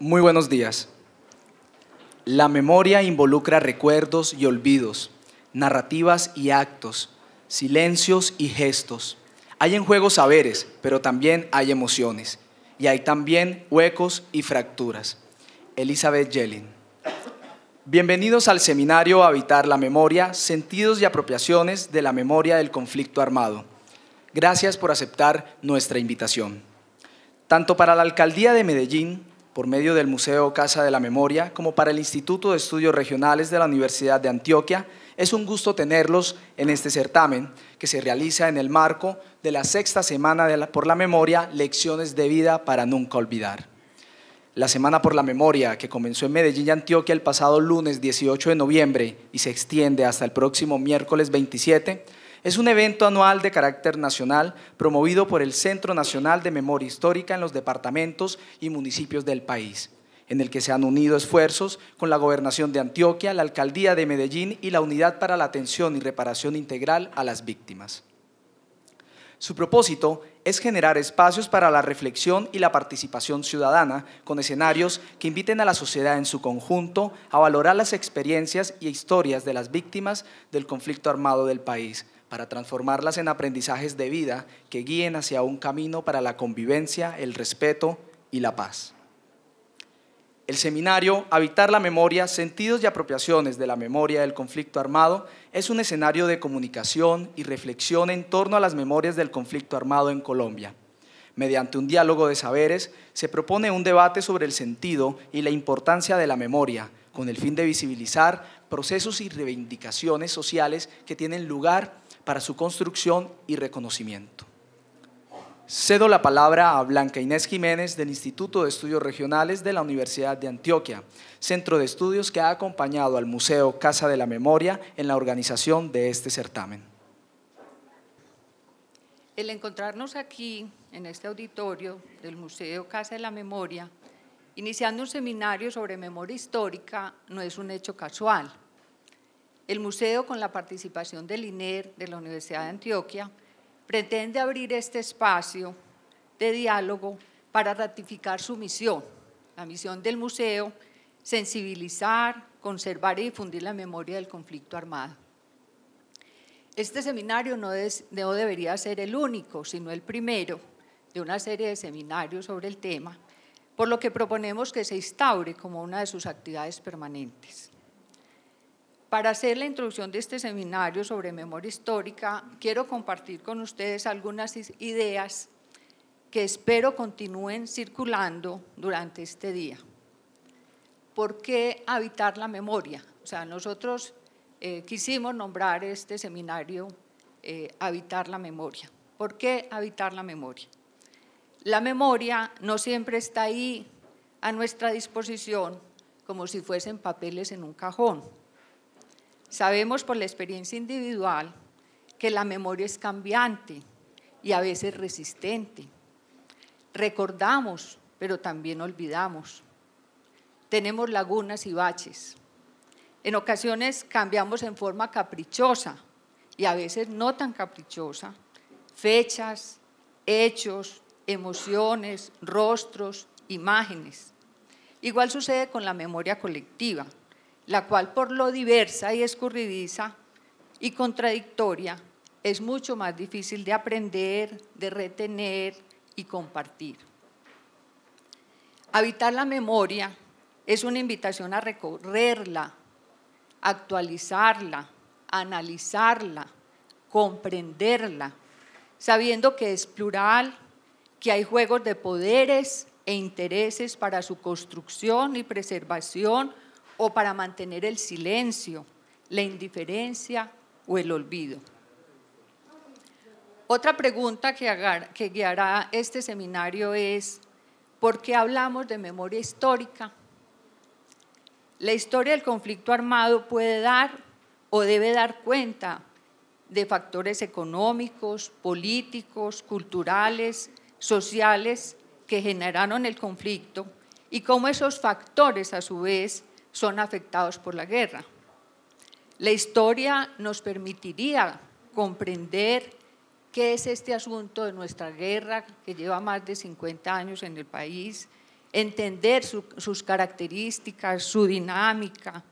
Muy buenos días. La memoria involucra recuerdos y olvidos, narrativas y actos, silencios y gestos. Hay en juego saberes, pero también hay emociones. Y hay también huecos y fracturas. Elizabeth Jelin. Bienvenidos al seminario Habitar la Memoria, Sentidos y Apropiaciones de la Memoria del Conflicto Armado. Gracias por aceptar nuestra invitación. Tanto para la Alcaldía de Medellín por medio del Museo Casa de la Memoria, como para el Instituto de Estudios Regionales de la Universidad de Antioquia, es un gusto tenerlos en este certamen que se realiza en el marco de la sexta semana de la, por la memoria, Lecciones de Vida para Nunca Olvidar. La Semana por la Memoria, que comenzó en Medellín y Antioquia el pasado lunes 18 de noviembre y se extiende hasta el próximo miércoles 27, es un evento anual de carácter nacional promovido por el Centro Nacional de Memoria Histórica en los departamentos y municipios del país, en el que se han unido esfuerzos con la Gobernación de Antioquia, la Alcaldía de Medellín y la Unidad para la Atención y Reparación Integral a las Víctimas. Su propósito es generar espacios para la reflexión y la participación ciudadana con escenarios que inviten a la sociedad en su conjunto a valorar las experiencias y historias de las víctimas del conflicto armado del país para transformarlas en aprendizajes de vida que guíen hacia un camino para la convivencia, el respeto y la paz. El seminario Habitar la Memoria, Sentidos y Apropiaciones de la Memoria del Conflicto Armado es un escenario de comunicación y reflexión en torno a las memorias del conflicto armado en Colombia. Mediante un diálogo de saberes, se propone un debate sobre el sentido y la importancia de la memoria, con el fin de visibilizar procesos y reivindicaciones sociales que tienen lugar para su construcción y reconocimiento. Cedo la palabra a Blanca Inés Jiménez del Instituto de Estudios Regionales de la Universidad de Antioquia, centro de estudios que ha acompañado al Museo Casa de la Memoria en la organización de este certamen. El encontrarnos aquí, en este auditorio del Museo Casa de la Memoria, iniciando un seminario sobre memoria histórica, no es un hecho casual. El museo, con la participación del INER de la Universidad de Antioquia, pretende abrir este espacio de diálogo para ratificar su misión. La misión del museo, sensibilizar, conservar y difundir la memoria del conflicto armado. Este seminario no, debería ser el único, sino el primero de una serie de seminarios sobre el tema, por lo que proponemos que se instaure como una de sus actividades permanentes. Para hacer la introducción de este seminario sobre memoria histórica, quiero compartir con ustedes algunas ideas que espero continúen circulando durante este día. ¿Por qué habitar la memoria? O sea, nosotros eh, quisimos nombrar este seminario eh, Habitar la memoria. ¿Por qué habitar la memoria? La memoria no siempre está ahí a nuestra disposición como si fuesen papeles en un cajón Sabemos por la experiencia individual que la memoria es cambiante y a veces resistente. Recordamos, pero también olvidamos. Tenemos lagunas y baches. En ocasiones cambiamos en forma caprichosa y a veces no tan caprichosa fechas, hechos, emociones, rostros, imágenes. Igual sucede con la memoria colectiva la cual por lo diversa y escurridiza y contradictoria es mucho más difícil de aprender, de retener y compartir. Habitar la memoria es una invitación a recorrerla, actualizarla, analizarla, comprenderla, sabiendo que es plural, que hay juegos de poderes e intereses para su construcción y preservación, o para mantener el silencio, la indiferencia o el olvido. Otra pregunta que, guiará este seminario es, ¿por qué hablamos de memoria histórica? La historia del conflicto armado puede dar o debe dar cuenta de factores económicos, políticos, culturales, sociales que generaron el conflicto y cómo esos factores a su vez son afectados por la guerra. La historia nos permitiría comprender qué es este asunto de nuestra guerra que lleva más de 50 años en el país, entender sus características, su dinámica,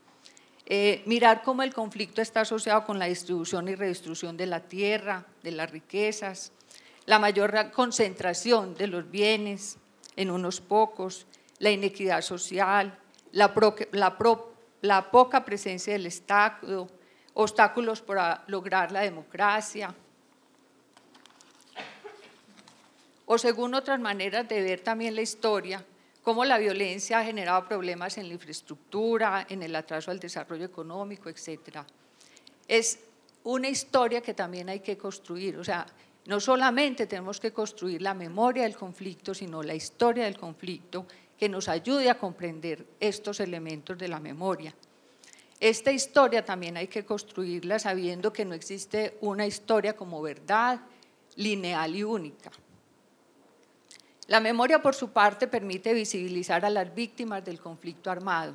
eh, mirar cómo el conflicto está asociado con la distribución y redistribución de la tierra, de las riquezas, la mayor concentración de los bienes en unos pocos, la inequidad social, la, poca presencia del Estado, obstáculos para lograr la democracia. O según otras maneras de ver también la historia, cómo la violencia ha generado problemas en la infraestructura, en el atraso al desarrollo económico, etc. Es una historia que también hay que construir, o sea, no solamente tenemos que construir la memoria del conflicto, sino la historia del conflicto que nos ayude a comprender estos elementos de la memoria. Esta historia también hay que construirla sabiendo que no existe una historia como verdad lineal y única. La memoria, por su parte, permite visibilizar a las víctimas del conflicto armado,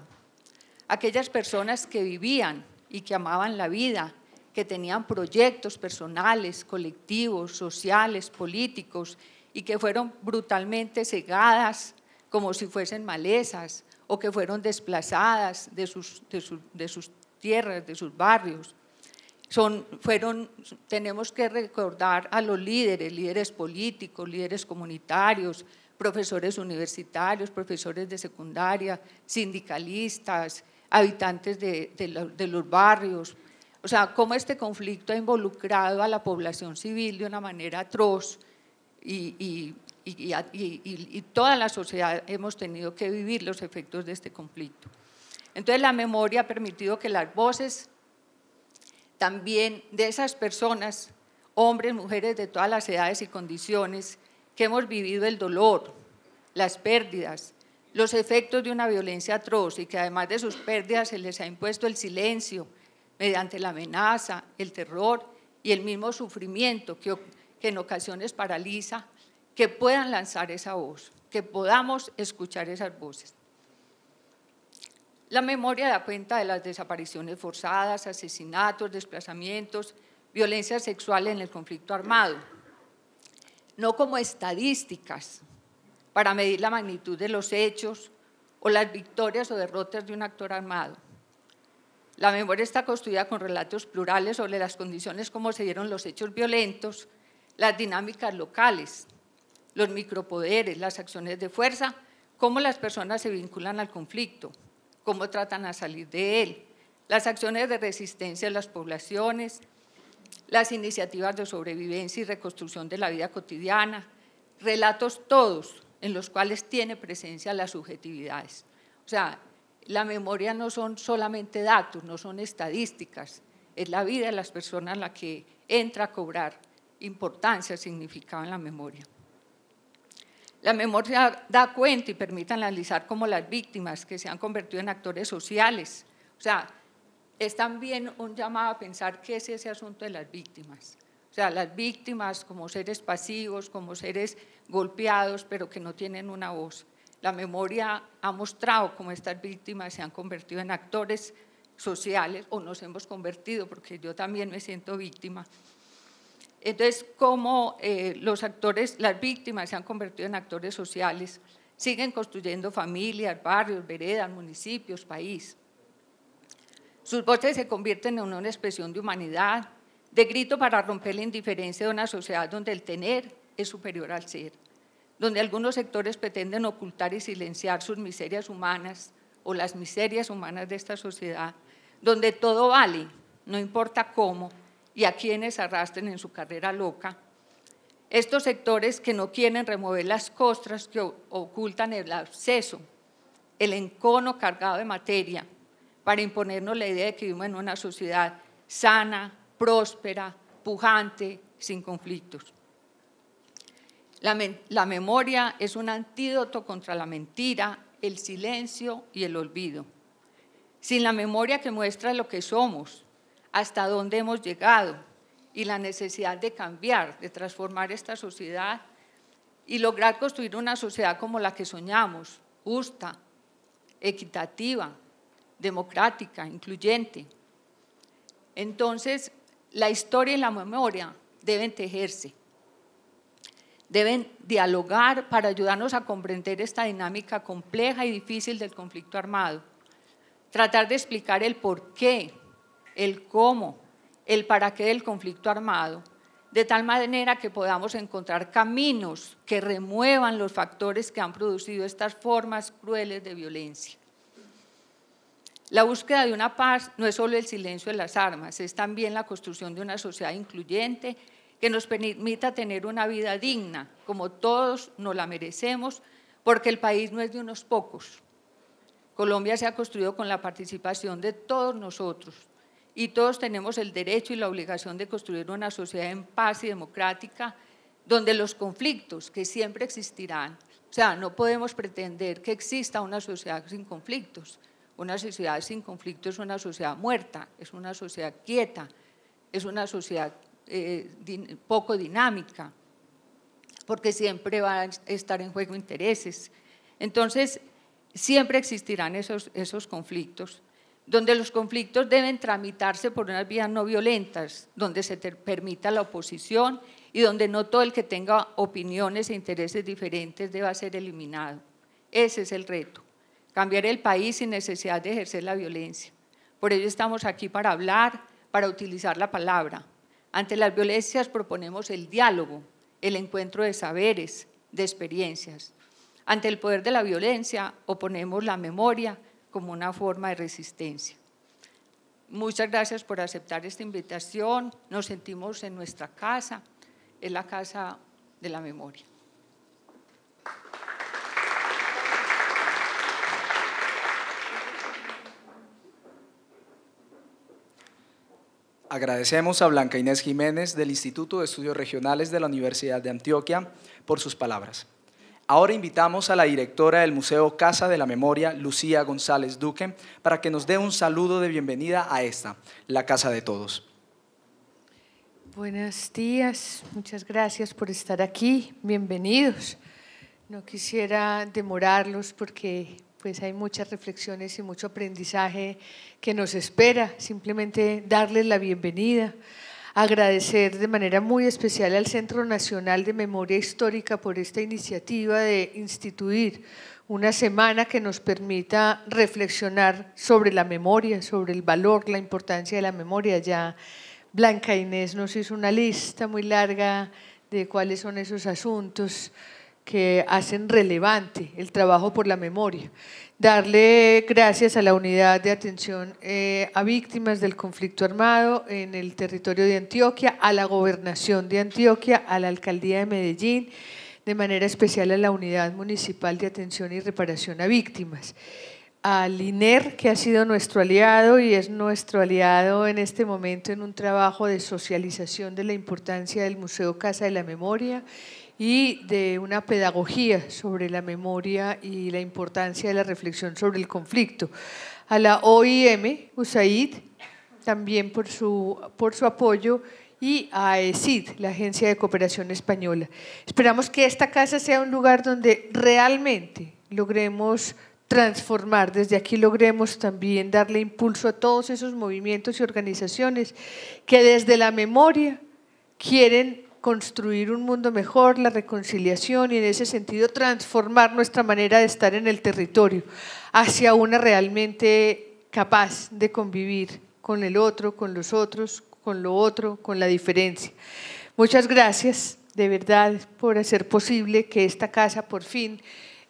aquellas personas que vivían y que amaban la vida, que tenían proyectos personales, colectivos, sociales, políticos y que fueron brutalmente cegadas como si fuesen malezas o que fueron desplazadas de sus, de, sus tierras, de sus barrios. Son, fueron, tenemos que recordar a los líderes, líderes políticos, líderes comunitarios, profesores universitarios, profesores de secundaria, sindicalistas, habitantes de, los barrios. O sea, cómo este conflicto ha involucrado a la población civil de una manera atroz y, y y, toda la sociedad hemos tenido que vivir los efectos de este conflicto. Entonces la memoria ha permitido que las voces también de esas personas, hombres, mujeres de todas las edades y condiciones, que hemos vivido el dolor, las pérdidas, los efectos de una violencia atroz y que además de sus pérdidas se les ha impuesto el silencio mediante la amenaza, el terror y el mismo sufrimiento que en ocasiones paraliza que puedan lanzar esa voz, que podamos escuchar esas voces. La memoria da cuenta de las desapariciones forzadas, asesinatos, desplazamientos, violencia sexual en el conflicto armado, no como estadísticas para medir la magnitud de los hechos o las victorias o derrotas de un actor armado. La memoria está construida con relatos plurales sobre las condiciones como se dieron los hechos violentos, las dinámicas locales, los micropoderes, las acciones de fuerza, cómo las personas se vinculan al conflicto, cómo tratan a salir de él, las acciones de resistencia de las poblaciones, las iniciativas de sobrevivencia y reconstrucción de la vida cotidiana, relatos todos en los cuales tiene presencia las subjetividades. O sea, la memoria no son solamente datos, no son estadísticas, es la vida de las personas la que entra a cobrar importancia, significado en la memoria. La memoria da cuenta y permite analizar cómo las víctimas que se han convertido en actores sociales, o sea, es también un llamado a pensar qué es ese asunto de las víctimas. O sea, las víctimas como seres pasivos, como seres golpeados, pero que no tienen una voz. La memoria ha mostrado cómo estas víctimas se han convertido en actores sociales o nos hemos convertido, porque yo también me siento víctima entonces, como eh, los actores, las víctimas se han convertido en actores sociales, siguen construyendo familias, barrios, veredas, municipios, país. Sus voces se convierten en una expresión de humanidad, de grito para romper la indiferencia de una sociedad donde el tener es superior al ser, donde algunos sectores pretenden ocultar y silenciar sus miserias humanas o las miserias humanas de esta sociedad, donde todo vale, no importa cómo, y a quienes arrastren en su carrera loca. Estos sectores que no quieren remover las costras que ocultan el acceso, el encono cargado de materia, para imponernos la idea de que vivimos en una sociedad sana, próspera, pujante, sin conflictos. la, memoria es un antídoto contra la mentira, el silencio y el olvido. Sin la memoria que muestra lo que somos, hasta dónde hemos llegado y la necesidad de cambiar, de transformar esta sociedad y lograr construir una sociedad como la que soñamos, justa, equitativa, democrática, incluyente. Entonces, la historia y la memoria deben tejerse, deben dialogar para ayudarnos a comprender esta dinámica compleja y difícil del conflicto armado, tratar de explicar el por qué el cómo, el para qué del conflicto armado, de tal manera que podamos encontrar caminos que remuevan los factores que han producido estas formas crueles de violencia. La búsqueda de una paz no es solo el silencio de las armas, es también la construcción de una sociedad incluyente que nos permita tener una vida digna, como todos nos la merecemos, porque el país no es de unos pocos. Colombia se ha construido con la participación de todos nosotros, y todos tenemos el derecho y la obligación de construir una sociedad en paz y democrática donde los conflictos que siempre existirán, o sea, no podemos pretender que exista una sociedad sin conflictos. Una sociedad sin conflictos es una sociedad muerta, es una sociedad quieta, es una sociedad eh, poco dinámica, porque siempre van a estar en juego intereses. Entonces, siempre existirán esos conflictos donde los conflictos deben tramitarse por unas vías no violentas, donde se permita la oposición y donde no todo el que tenga opiniones e intereses diferentes deba ser eliminado. Ese es el reto, cambiar el país sin necesidad de ejercer la violencia. Por ello estamos aquí para hablar, para utilizar la palabra. Ante las violencias proponemos el diálogo, el encuentro de saberes, de experiencias. Ante el poder de la violencia oponemos la memoria, como una forma de resistencia. Muchas gracias por aceptar esta invitación. Nos sentimos en nuestra casa, en la casa de la memoria. Agradecemos a Blanca Inés Jiménez del Instituto de Estudios Regionales de la Universidad de Antioquia por sus palabras. Ahora invitamos a la directora del Museo Casa de la Memoria, Lucía González Duque, para que nos dé un saludo de bienvenida a esta, la Casa de Todos. Buenos días, muchas gracias por estar aquí, bienvenidos. No quisiera demorarlos porque pues hay muchas reflexiones y mucho aprendizaje que nos espera, simplemente darles la bienvenida agradecer de manera muy especial al Centro Nacional de Memoria Histórica por esta iniciativa de instituir una semana que nos permita reflexionar sobre la memoria, sobre el valor, la importancia de la memoria. Ya Blanca Inés nos hizo una lista muy larga de cuáles son esos asuntos que hacen relevante el trabajo por la memoria darle gracias a la unidad de atención eh, a víctimas del conflicto armado en el territorio de Antioquia, a la gobernación de Antioquia, a la alcaldía de Medellín, de manera especial a la unidad municipal de atención y reparación a víctimas, al INER, que ha sido nuestro aliado y es nuestro aliado en este momento en un trabajo de socialización de la importancia del Museo Casa de la Memoria y de una pedagogía sobre la memoria y la importancia de la reflexión sobre el conflicto. A la OIM, USAID, también por su, por su apoyo, y a ESID, la Agencia de Cooperación Española. Esperamos que esta casa sea un lugar donde realmente logremos transformar, desde aquí logremos también darle impulso a todos esos movimientos y organizaciones que desde la memoria quieren construir un mundo mejor, la reconciliación y en ese sentido transformar nuestra manera de estar en el territorio hacia una realmente capaz de convivir con el otro, con los otros, con lo otro, con la diferencia. Muchas gracias de verdad por hacer posible que esta casa por fin,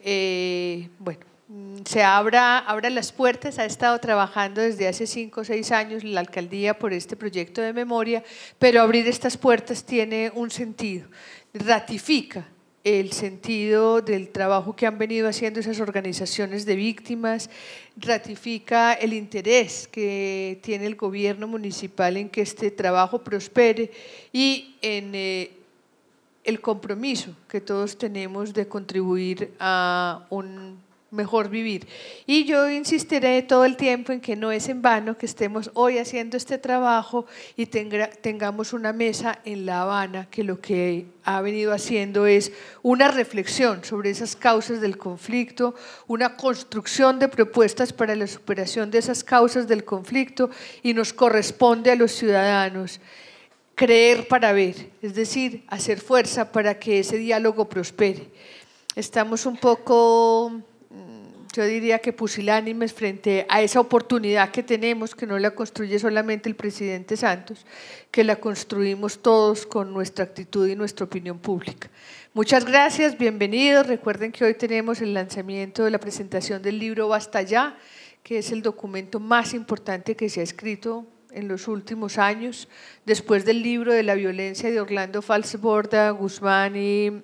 eh, bueno, Mm, se abra, las puertas. Ha estado trabajando desde hace cinco o seis años la alcaldía por este proyecto de memoria, pero abrir estas puertas tiene un sentido, ratifica el sentido del trabajo que han venido haciendo esas organizaciones de víctimas, ratifica el interés que tiene el gobierno municipal en que este trabajo prospere y en eh, el compromiso que todos tenemos de contribuir a un mejor vivir. Y yo insistiré todo el tiempo en que no es en vano que estemos hoy haciendo este trabajo y tengamos una mesa en La Habana que lo que ha venido haciendo es una reflexión sobre esas causas del conflicto, una construcción de propuestas para la superación de esas causas del conflicto y nos corresponde a los ciudadanos creer para ver, es decir, hacer fuerza para que ese diálogo prospere. Estamos un poco yo diría que pusilánimes frente a esa oportunidad que tenemos, que no la construye solamente el presidente Santos, que la construimos todos con nuestra actitud y nuestra opinión pública. Muchas gracias, bienvenidos. Recuerden que hoy tenemos el lanzamiento de la presentación del libro Basta ya, que es el documento más importante que se ha escrito en los últimos años, después del libro de la violencia de Orlando Falsborda, Guzmán y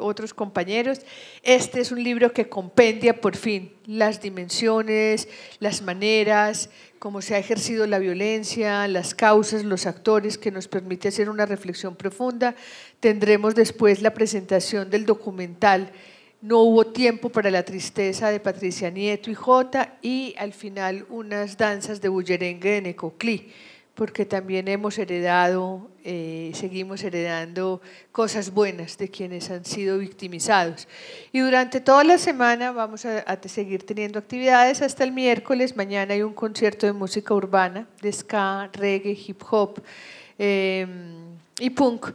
otros compañeros. Este es un libro que compendia por fin las dimensiones, las maneras, cómo se ha ejercido la violencia, las causas, los actores, que nos permite hacer una reflexión profunda. Tendremos después la presentación del documental No hubo tiempo para la tristeza de Patricia Nieto y Jota y al final unas danzas de Bullerengue de Ecoclí, porque también hemos heredado eh, seguimos heredando cosas buenas de quienes han sido victimizados. Y durante toda la semana vamos a, seguir teniendo actividades hasta el miércoles. Mañana hay un concierto de música urbana, de ska, reggae, hip hop em, y punk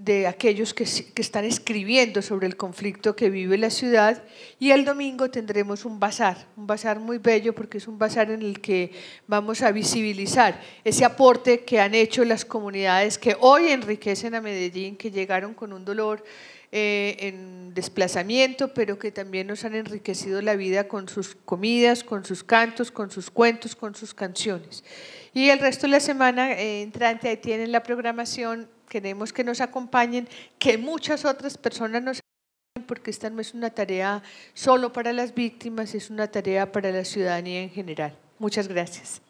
de aquellos que, están escribiendo sobre el conflicto que vive la ciudad y el domingo tendremos un bazar, un bazar muy bello porque es un bazar en el que vamos a visibilizar ese aporte que han hecho las comunidades que hoy enriquecen a Medellín, que llegaron con un dolor eh, en desplazamiento, pero que también nos han enriquecido la vida con sus comidas, con sus cantos, con sus cuentos, con sus canciones. Y el resto de la semana eh, entrante ahí tienen la programación queremos que nos acompañen, que muchas otras personas nos acompañen, porque esta no es una tarea solo para las víctimas, es una tarea para la ciudadanía en general. Muchas gracias.